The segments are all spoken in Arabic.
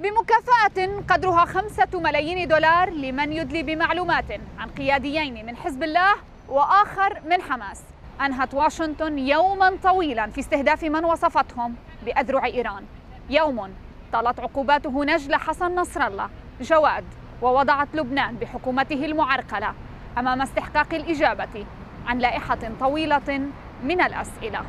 بمكافأة قدرها خمسة ملايين دولار لمن يدلي بمعلومات عن قياديين من حزب الله وآخر من حماس أنهت واشنطن يوما طويلا في استهداف من وصفتهم بأذرع إيران يوم طالت عقوباته نجل حسن نصر الله جواد ووضعت لبنان بحكومته المعرقلة أمام استحقاق الإجابة عن لائحة طويلة من الأسئلة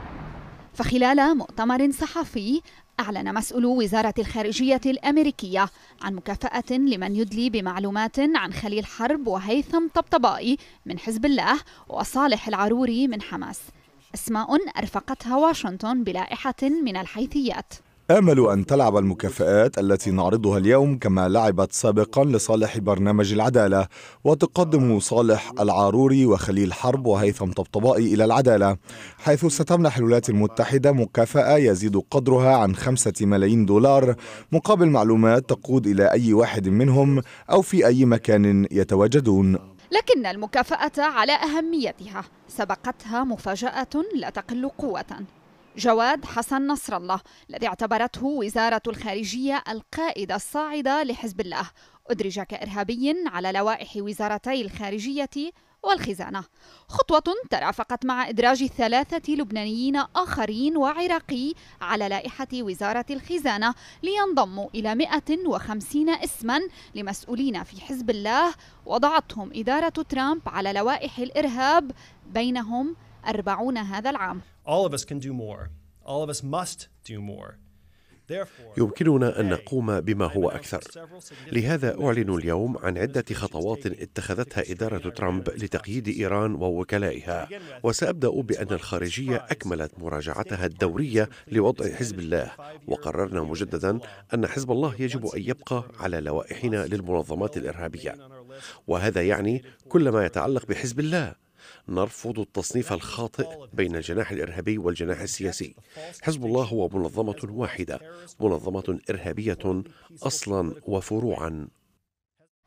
فخلال مؤتمر صحفي أعلن مسؤول وزارة الخارجية الأمريكية عن مكافأة لمن يدلي بمعلومات عن خليل حرب وهيثم طبطبائي من حزب الله وصالح العروري من حماس أسماء أرفقتها واشنطن بلائحة من الحيثيات آمل أن تلعب المكافآت التي نعرضها اليوم كما لعبت سابقا لصالح برنامج العدالة وتقدم صالح العاروري وخليل حرب وهيثم طبطبائي إلى العدالة حيث ستمنح الولايات المتحدة مكافأة يزيد قدرها عن خمسة ملايين دولار مقابل معلومات تقود إلى أي واحد منهم أو في أي مكان يتواجدون لكن المكافأة على أهميتها سبقتها مفاجأة لا تقل قوة جواد حسن نصر الله الذي اعتبرته وزارة الخارجية القائد الصاعدة لحزب الله أدرج كإرهابي على لوائح وزارتي الخارجية والخزانة خطوة ترافقت مع إدراج ثلاثة لبنانيين آخرين وعراقي على لائحة وزارة الخزانة لينضموا إلى 150 اسما لمسؤولين في حزب الله وضعتهم إدارة ترامب على لوائح الإرهاب بينهم 40 هذا العام all of us can do more. All of us must do more. يمكننا أن نقوم بما هو أكثر لهذا أعلن اليوم عن عدة خطوات اتخذتها إدارة ترامب لتقييد إيران ووكلائها وسأبدأ بأن الخارجية أكملت مراجعتها الدورية لوضع حزب الله وقررنا مجددا أن حزب الله يجب أن يبقى على لوائحنا للمنظمات الإرهابية وهذا يعني كل ما يتعلق بحزب الله نرفض التصنيف الخاطئ بين الجناح الارهابي والجناح السياسي حزب الله هو منظمه واحده منظمه ارهابيه اصلا وفروعا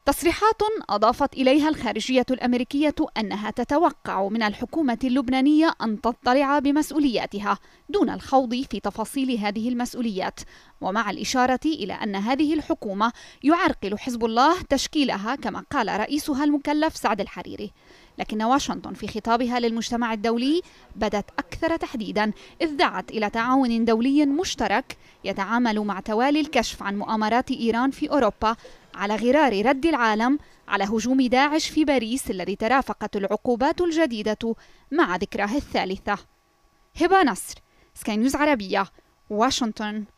تصريحات أضافت إليها الخارجية الأمريكية أنها تتوقع من الحكومة اللبنانية أن تطلع بمسؤولياتها دون الخوض في تفاصيل هذه المسؤوليات، ومع الإشارة إلى أن هذه الحكومة يعرقل حزب الله تشكيلها كما قال رئيسها المكلف سعد الحريري. لكن واشنطن في خطابها للمجتمع الدولي بدت أكثر تحديدا إذ دعت إلى تعاون دولي مشترك يتعامل مع توالي الكشف عن مؤامرات إيران في أوروبا على غرار رد العالم على هجوم داعش في باريس الذي ترافقت العقوبات الجديدة مع ذكراه الثالثة هبة نصر سكاي نيوز عربية واشنطن